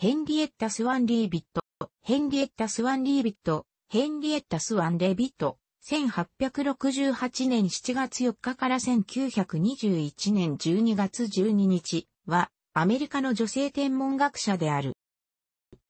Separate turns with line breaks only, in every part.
ヘンリエッタ・スワン・リービット、ヘンリエッタ・スワン・リービット、ヘンリエッタ・スワン・レビット、1868年7月4日から1921年12月12日は、アメリカの女性天文学者である。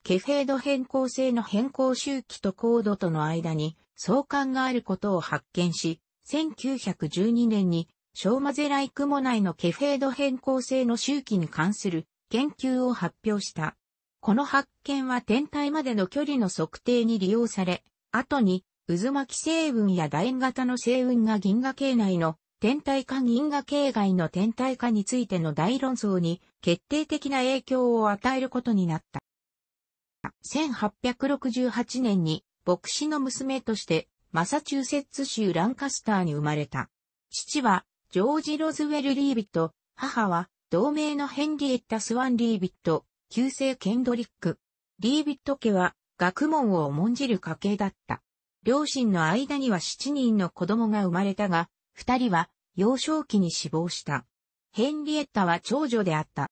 ケフェード変更性の変更周期と高度との間に相関があることを発見し、1912年にショーマゼライクモ内のケフェード変更性の周期に関する研究を発表した。この発見は天体までの距離の測定に利用され、後に渦巻き星雲や楕円型の星雲が銀河系内の天体か銀河系外の天体かについての大論争に決定的な影響を与えることになった。1868年に牧師の娘としてマサチューセッツ州ランカスターに生まれた。父はジョージ・ロズウェル・リービット、母は同名のヘンリエッタ・スワン・リービット、旧姓ケンドリック。リービット家は学問を重んじる家系だった。両親の間には7人の子供が生まれたが、二人は幼少期に死亡した。ヘンリエッタは長女であった。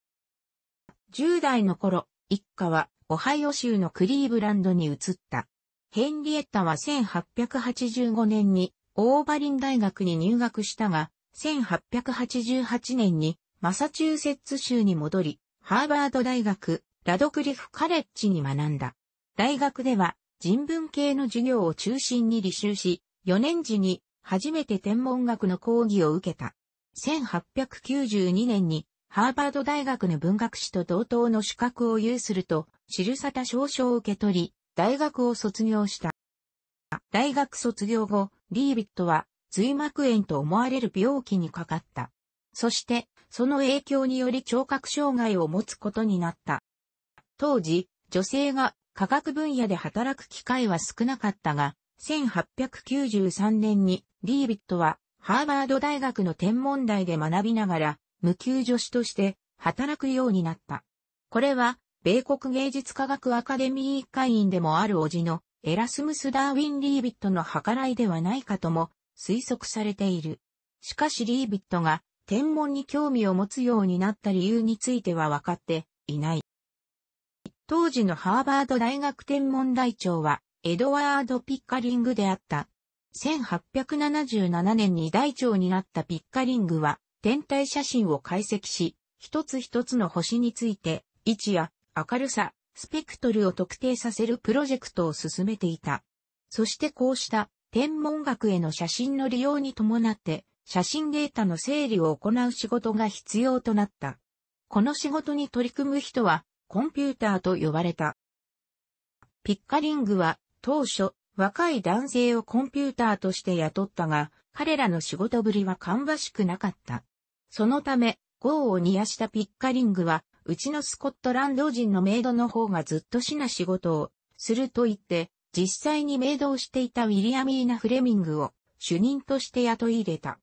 10代の頃、一家はオハイオ州のクリーブランドに移った。ヘンリエッタは1885年にオーバリン大学に入学したが、1888年にマサチューセッツ州に戻り、ハーバード大学、ラドクリフカレッジに学んだ。大学では人文系の授業を中心に履修し、4年時に初めて天文学の講義を受けた。1892年にハーバード大学の文学士と同等の資格を有すると、る。さた証書を受け取り、大学を卒業した。大学卒業後、リービットは髄膜炎と思われる病気にかかった。そして、その影響により聴覚障害を持つことになった。当時、女性が科学分野で働く機会は少なかったが、1893年にリービットはハーバード大学の天文台で学びながら無給助手として働くようになった。これは米国芸術科学アカデミー会員でもあるおじのエラスムス・ダーウィン・リービットの計らいではないかとも推測されている。しかしリービットが天文に興味を持つようになった理由については分かっていない。当時のハーバード大学天文台長は、エドワード・ピッカリングであった。1877年に大長になったピッカリングは、天体写真を解析し、一つ一つの星について、位置や明るさ、スペクトルを特定させるプロジェクトを進めていた。そしてこうした天文学への写真の利用に伴って、写真データの整理を行う仕事が必要となった。この仕事に取り組む人は、コンピューターと呼ばれた。ピッカリングは、当初、若い男性をコンピューターとして雇ったが、彼らの仕事ぶりは芳しくなかった。そのため、業を煮やしたピッカリングは、うちのスコットランド人のメイドの方がずっとしな仕事をすると言って、実際にメイドをしていたウィリアミーナ・フレミングを主任として雇い入れた。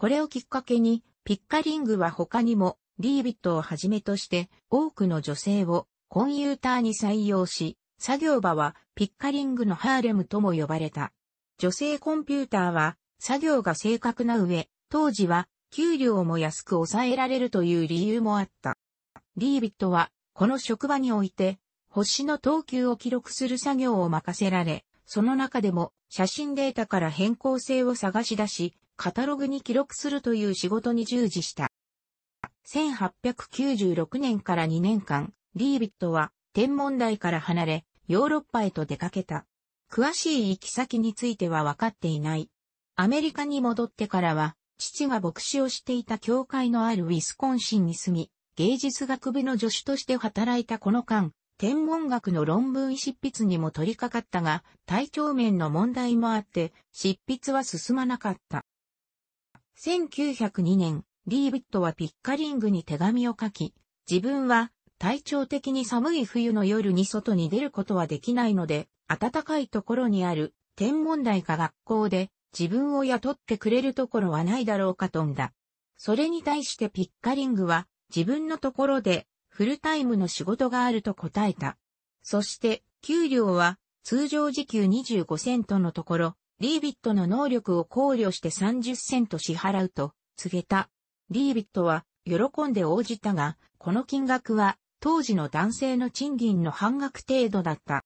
これをきっかけに、ピッカリングは他にも、リービットをはじめとして、多くの女性をコンユーターに採用し、作業場はピッカリングのハーレムとも呼ばれた。女性コンピューターは、作業が正確な上、当時は給料も安く抑えられるという理由もあった。リービットは、この職場において、星の等級を記録する作業を任せられ、その中でも写真データから変更性を探し出し、カタログに記録するという仕事に従事した。1896年から2年間、リービットは天文台から離れ、ヨーロッパへと出かけた。詳しい行き先については分かっていない。アメリカに戻ってからは、父が牧師をしていた教会のあるウィスコンシンに住み、芸術学部の助手として働いたこの間、天文学の論文執筆にも取り掛かったが、体調面の問題もあって、執筆は進まなかった。1902年、リービットはピッカリングに手紙を書き、自分は体調的に寒い冬の夜に外に出ることはできないので、暖かいところにある天文台か学校で自分を雇ってくれるところはないだろうかとんだ。それに対してピッカリングは自分のところでフルタイムの仕事があると答えた。そして給料は通常時給25セントのところリービットの能力を考慮して30セント支払うと告げた。リービットは喜んで応じたが、この金額は当時の男性の賃金の半額程度だった。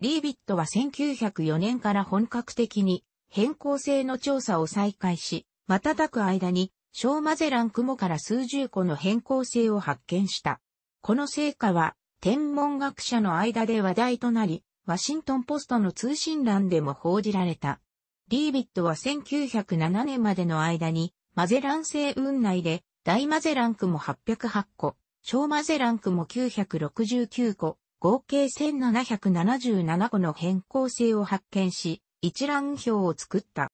リービットは1904年から本格的に変更性の調査を再開し、瞬く間に小マゼラン雲から数十個の変更性を発見した。この成果は天文学者の間で話題となり、ワシントンポストの通信欄でも報じられた。リービットは1907年までの間に、マゼラン星雲内で、大マゼランクも808個、小マゼランクも969個、合計1777個の変更性を発見し、一覧表を作った。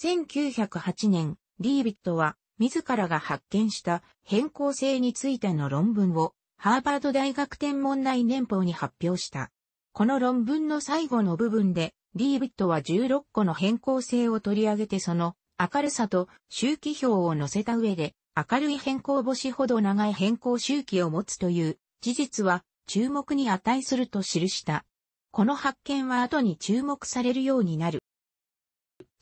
1908年、リービットは、自らが発見した変更性についての論文を、ハーバード大学天文台年報に発表した。この論文の最後の部分で、リービットは16個の変更性を取り上げてその明るさと周期表を載せた上で、明るい変更星ほど長い変更周期を持つという事実は注目に値すると記した。この発見は後に注目されるようになる。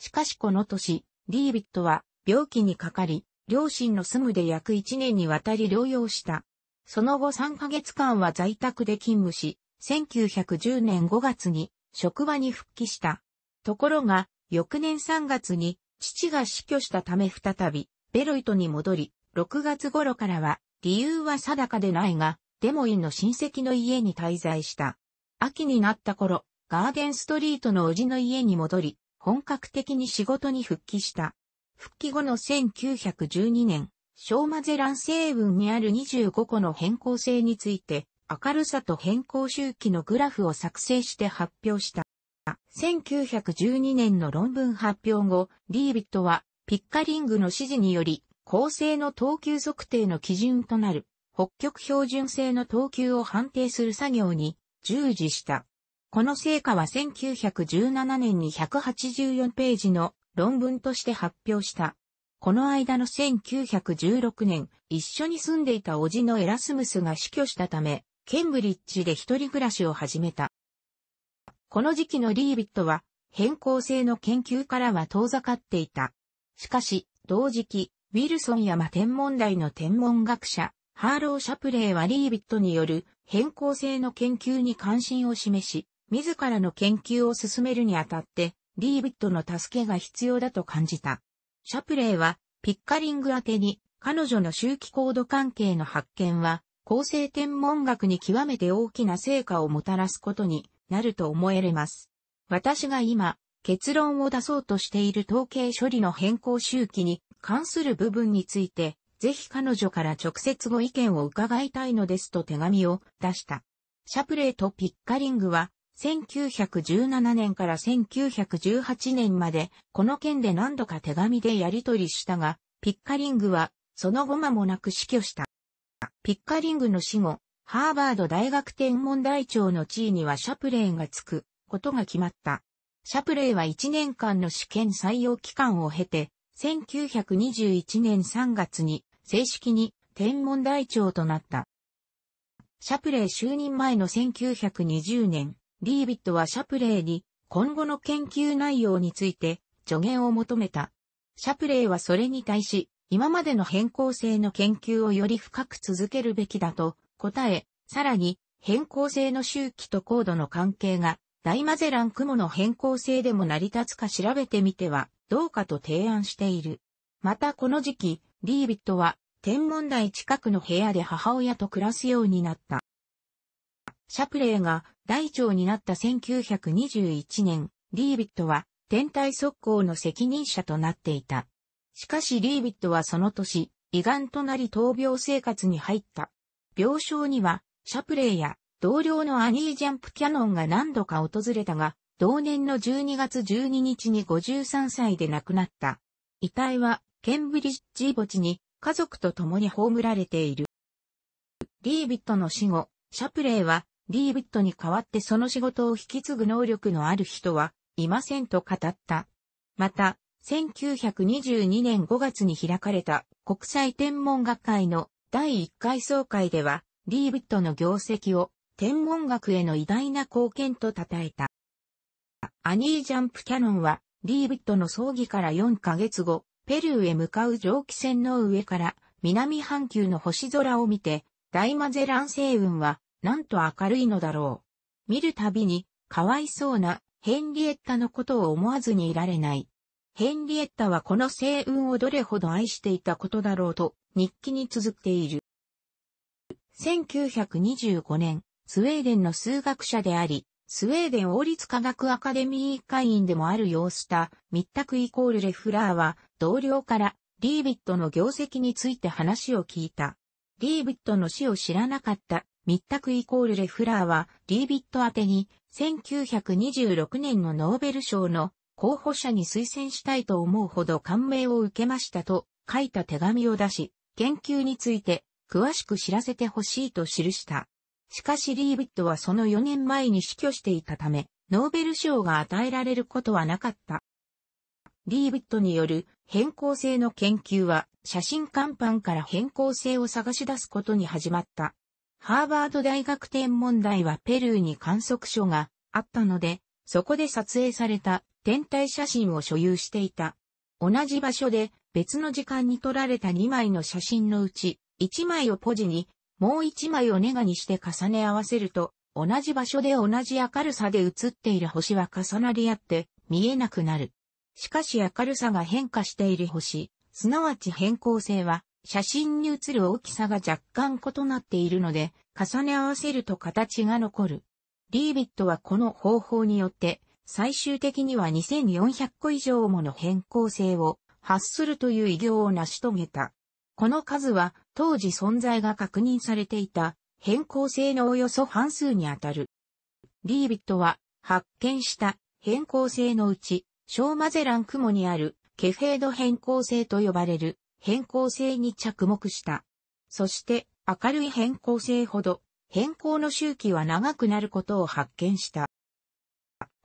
しかしこの年、リービットは病気にかかり、両親の住むで約1年にわたり療養した。その後3ヶ月間は在宅で勤務し、1910年5月に職場に復帰した。ところが、翌年3月に父が死去したため再び、ベロイトに戻り、6月頃からは、理由は定かでないが、デモインの親戚の家に滞在した。秋になった頃、ガーデンストリートの叔父の家に戻り、本格的に仕事に復帰した。復帰後の1912年、ーマゼラン成分にある25個の変更性について、明るさと変更周期のグラフを作成して発表した。1912年の論文発表後、リービットはピッカリングの指示により、構成の等級測定の基準となる北極標準性の等級を判定する作業に従事した。この成果は1917年に184ページの論文として発表した。この間の1916年、一緒に住んでいた叔父のエラスムスが死去したため、ケンブリッジで一人暮らしを始めた。この時期のリービットは、変更性の研究からは遠ざかっていた。しかし、同時期、ウィルソンや摩天文台の天文学者、ハーロー・シャプレーはリービットによる変更性の研究に関心を示し、自らの研究を進めるにあたって、リービットの助けが必要だと感じた。シャプレーは、ピッカリング宛てに、彼女の周期コード関係の発見は、厚生天文学に極めて大きな成果をもたらすことになると思えれます。私が今、結論を出そうとしている統計処理の変更周期に関する部分について、ぜひ彼女から直接ご意見を伺いたいのですと手紙を出した。シャプレーとピッカリングは、1917年から1918年まで、この件で何度か手紙でやり取りしたが、ピッカリングは、その後間もなく死去した。ピッカリングの死後、ハーバード大学天文台長の地位にはシャプレーがつくことが決まった。シャプレーは1年間の試験採用期間を経て、1921年3月に正式に天文台長となった。シャプレー就任前の1920年、リービットはシャプレーに今後の研究内容について助言を求めた。シャプレーはそれに対し、今までの変更性の研究をより深く続けるべきだと答え、さらに変更性の周期と高度の関係が大マゼラン雲の変更性でも成り立つか調べてみてはどうかと提案している。またこの時期、リービットは天文台近くの部屋で母親と暮らすようになった。シャプレーが大長になった1921年、リービットは天体速攻の責任者となっていた。しかしリービットはその年、胃がんとなり闘病生活に入った。病床には、シャプレイや同僚のアニー・ジャンプ・キャノンが何度か訪れたが、同年の12月12日に53歳で亡くなった。遺体は、ケンブリッジ墓地に家族と共に葬られている。リービットの死後、シャプレイは、リービットに代わってその仕事を引き継ぐ能力のある人は、いませんと語った。また、1922年5月に開かれた国際天文学会の第1回総会では、リーブットの業績を天文学への偉大な貢献と称えた。アニー・ジャンプ・キャノンは、リーブットの葬儀から4ヶ月後、ペルーへ向かう蒸気船の上から南半球の星空を見て、大マゼラン星雲はなんと明るいのだろう。見るたびに、かわいそうなヘンリエッタのことを思わずにいられない。ヘンリエッタはこの星雲をどれほど愛していたことだろうと日記に綴っている。1925年、スウェーデンの数学者であり、スウェーデン王立科学アカデミー会員でもある様子た、密託イコールレフラーは、同僚からリービットの業績について話を聞いた。リービットの死を知らなかった、密託イコールレフラーは、リービット宛てに、1926年のノーベル賞の候補者に推薦したいと思うほど感銘を受けましたと書いた手紙を出し、研究について詳しく知らせてほしいと記した。しかしリービットはその4年前に死去していたため、ノーベル賞が与えられることはなかった。リービットによる変更性の研究は写真看板から変更性を探し出すことに始まった。ハーバード大学天文台はペルーに観測所があったので、そこで撮影された天体写真を所有していた。同じ場所で別の時間に撮られた2枚の写真のうち、1枚をポジに、もう1枚をネガにして重ね合わせると、同じ場所で同じ明るさで写っている星は重なり合って見えなくなる。しかし明るさが変化している星、すなわち変更性は、写真に写る大きさが若干異なっているので、重ね合わせると形が残る。リービットはこの方法によって、最終的には2400個以上もの変更性を発するという偉業を成し遂げた。この数は当時存在が確認されていた変更性のおよそ半数にあたる。リービットは発見した変更性のうち、小マゼラン雲にあるケフェード変更性と呼ばれる変更性に着目した。そして明るい変更性ほど変更の周期は長くなることを発見した。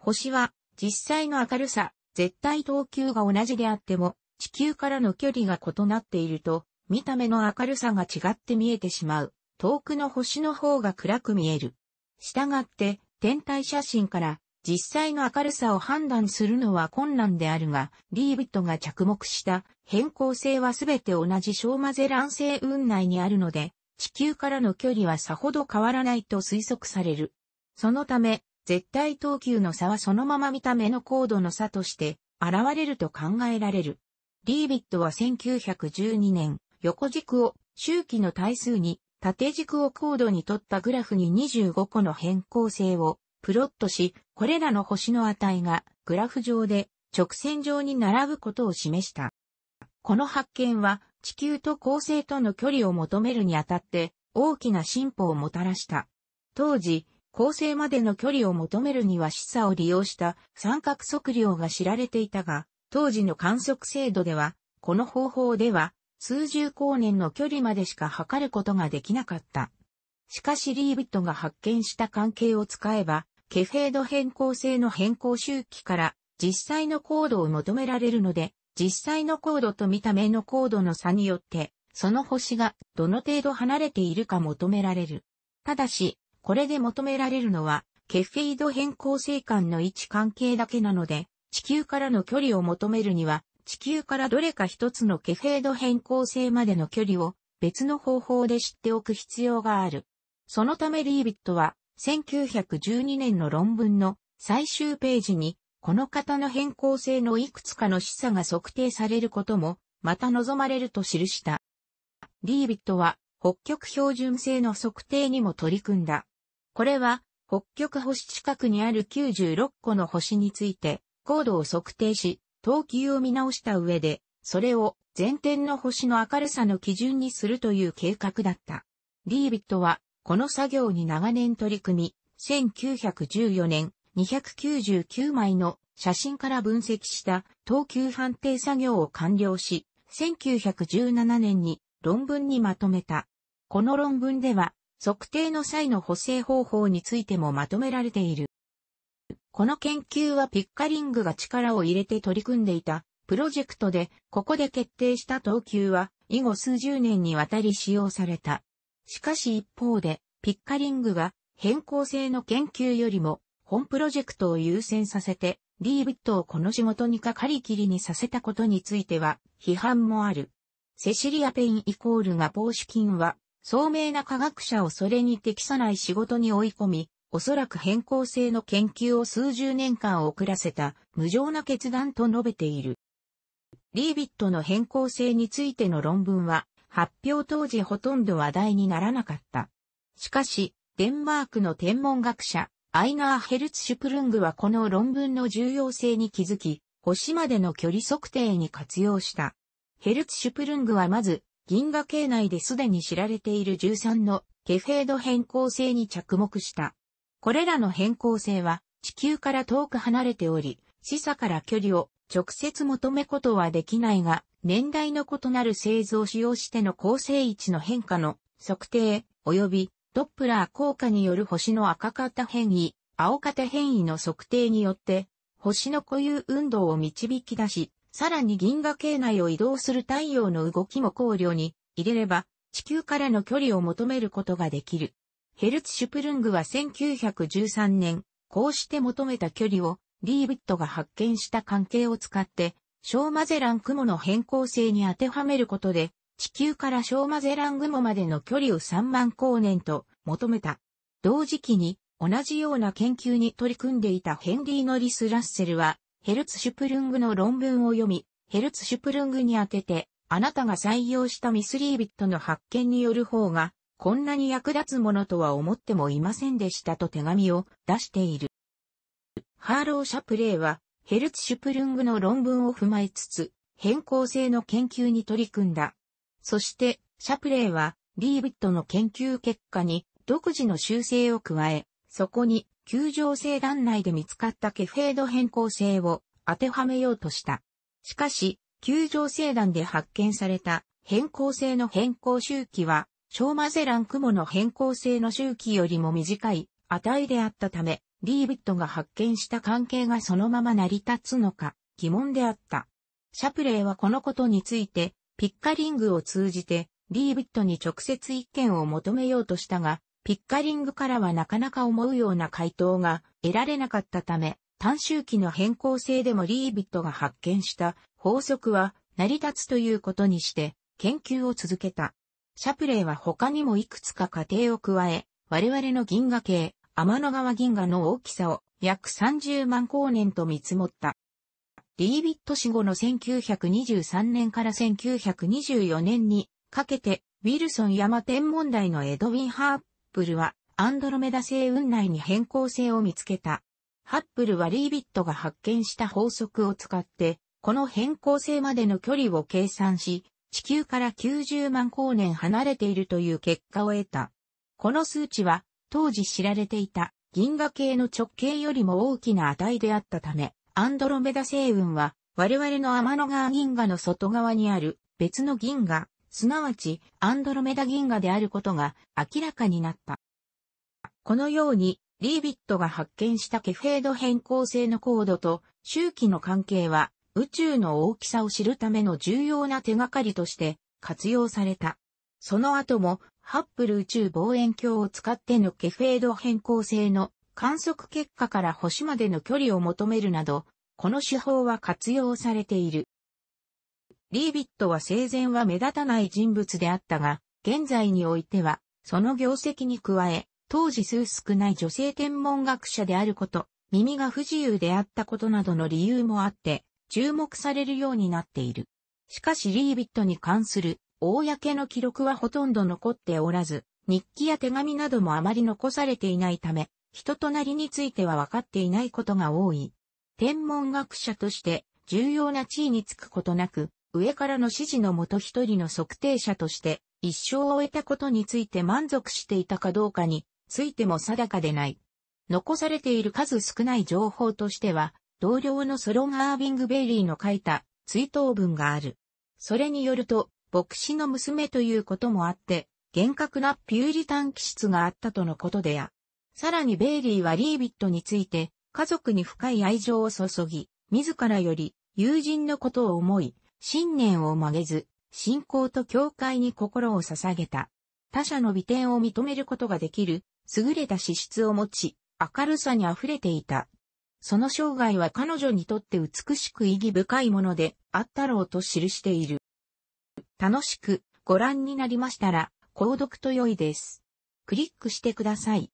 星は、実際の明るさ、絶対等級が同じであっても、地球からの距離が異なっていると、見た目の明るさが違って見えてしまう。遠くの星の方が暗く見える。従って、天体写真から実際の明るさを判断するのは困難であるが、リービットが着目した変更性はすべて同じ小マゼラン星雲内にあるので、地球からの距離はさほど変わらないと推測される。そのため、絶対等級の差はそのまま見た目の高度の差として現れると考えられる。リービットは1912年、横軸を周期の対数に、縦軸を高度に取ったグラフに25個の変更性をプロットし、これらの星の値がグラフ上で直線上に並ぶことを示した。この発見は地球と恒星との距離を求めるにあたって大きな進歩をもたらした。当時、構成までの距離を求めるには示唆を利用した三角測量が知られていたが、当時の観測制度では、この方法では数十光年の距離までしか測ることができなかった。しかしリービットが発見した関係を使えば、ケフェード変更性の変更周期から実際の高度を求められるので、実際の高度と見た目の高度の差によって、その星がどの程度離れているか求められる。ただし、これで求められるのは、ケフェイド変更性間の位置関係だけなので、地球からの距離を求めるには、地球からどれか一つのケフェイド変更性までの距離を別の方法で知っておく必要がある。そのためリービットは、1912年の論文の最終ページに、この型の変更性のいくつかの示唆が測定されることも、また望まれると記した。リービットは、北極標準性の測定にも取り組んだ。これは、北極星近くにある96個の星について、高度を測定し、等級を見直した上で、それを前天の星の明るさの基準にするという計画だった。リービットは、この作業に長年取り組み、1914年、299枚の写真から分析した等級判定作業を完了し、1917年に論文にまとめた。この論文では、測定の際の補正方法についてもまとめられている。この研究はピッカリングが力を入れて取り組んでいたプロジェクトで、ここで決定した等級は以後数十年にわたり使用された。しかし一方で、ピッカリングが変更性の研究よりも本プロジェクトを優先させて、リービットをこの仕事にかかりきりにさせたことについては批判もある。セシリア・ペインイコールがポーシュキンは聡明な科学者をそれに適さない仕事に追い込み、おそらく変更性の研究を数十年間遅らせた無情な決断と述べている。リービットの変更性についての論文は発表当時ほとんど話題にならなかった。しかし、デンマークの天文学者、アイナー・ヘルツシュプルングはこの論文の重要性に気づき、星までの距離測定に活用した。ヘルツシュプルングはまず、銀河系内ですでに知られている13のケフェード変更性に着目した。これらの変更性は地球から遠く離れており、示唆から距離を直接求めことはできないが、年代の異なる製図を使用しての構成位置の変化の測定、及びドップラー効果による星の赤型変異、青型変異の測定によって、星の固有運動を導き出し、さらに銀河系内を移動する太陽の動きも考慮に入れれば、地球からの距離を求めることができる。ヘルツシュプルングは1913年、こうして求めた距離をリービットが発見した関係を使って、小マゼラン雲の変更性に当てはめることで、地球から小マゼラン雲までの距離を3万光年と求めた。同時期に同じような研究に取り組んでいたヘンリー・ノリス・ラッセルは、ヘルツシュプルングの論文を読み、ヘルツシュプルングに当てて、あなたが採用したミスリービットの発見による方が、こんなに役立つものとは思ってもいませんでしたと手紙を出している。ハーロー・シャプレイは、ヘルツシュプルングの論文を踏まえつつ、変更性の研究に取り組んだ。そして、シャプレイは、リービットの研究結果に独自の修正を加え、そこに球状性団内で見つかったケフェード変更性を当てはめようとした。しかし、球状性団で発見された変更性の変更周期は、ショーマゼラン雲の変更性の周期よりも短い値であったため、リービットが発見した関係がそのまま成り立つのか疑問であった。シャプレーはこのことについて、ピッカリングを通じて、リービットに直接意見を求めようとしたが、ピッカリングからはなかなか思うような回答が得られなかったため、短周期の変更性でもリービットが発見した法則は成り立つということにして研究を続けた。シャプレイは他にもいくつか過程を加え、我々の銀河系、天の川銀河の大きさを約30万光年と見積もった。リービット死後の1923年から1924年にかけて、ウィルソン山天文台のエドウィン・ハープップルはアンドロメダ星雲内に変更性を見つけた。ハッブルはリービットが発見した法則を使って、この変更性までの距離を計算し、地球から90万光年離れているという結果を得た。この数値は、当時知られていた銀河系の直径よりも大きな値であったため、アンドロメダ星雲は、我々の天の川銀河の外側にある別の銀河すなわちアンドロメダ銀河であることが明らかになった。このように、リービットが発見したケフェード変更性の高度と周期の関係は宇宙の大きさを知るための重要な手がかりとして活用された。その後もハッブル宇宙望遠鏡を使ってのケフェード変更性の観測結果から星までの距離を求めるなど、この手法は活用されている。リービットは生前は目立たない人物であったが、現在においては、その業績に加え、当時数少ない女性天文学者であること、耳が不自由であったことなどの理由もあって、注目されるようになっている。しかしリービットに関する、公の記録はほとんど残っておらず、日記や手紙などもあまり残されていないため、人となりについては分かっていないことが多い。天文学者として重要な地位につくことなく、上からの指示のもと一人の測定者として一生を終えたことについて満足していたかどうかについても定かでない。残されている数少ない情報としては、同僚のソロン・アービング・ベイリーの書いた追悼文がある。それによると、牧師の娘ということもあって、厳格なピューリタン気質があったとのことでや。さらにベイリーはリービットについて、家族に深い愛情を注ぎ、自らより友人のことを思い、信念を曲げず、信仰と教会に心を捧げた。他者の美点を認めることができる、優れた資質を持ち、明るさに溢れていた。その生涯は彼女にとって美しく意義深いものであったろうと記している。楽しくご覧になりましたら、購読と良いです。クリックしてください。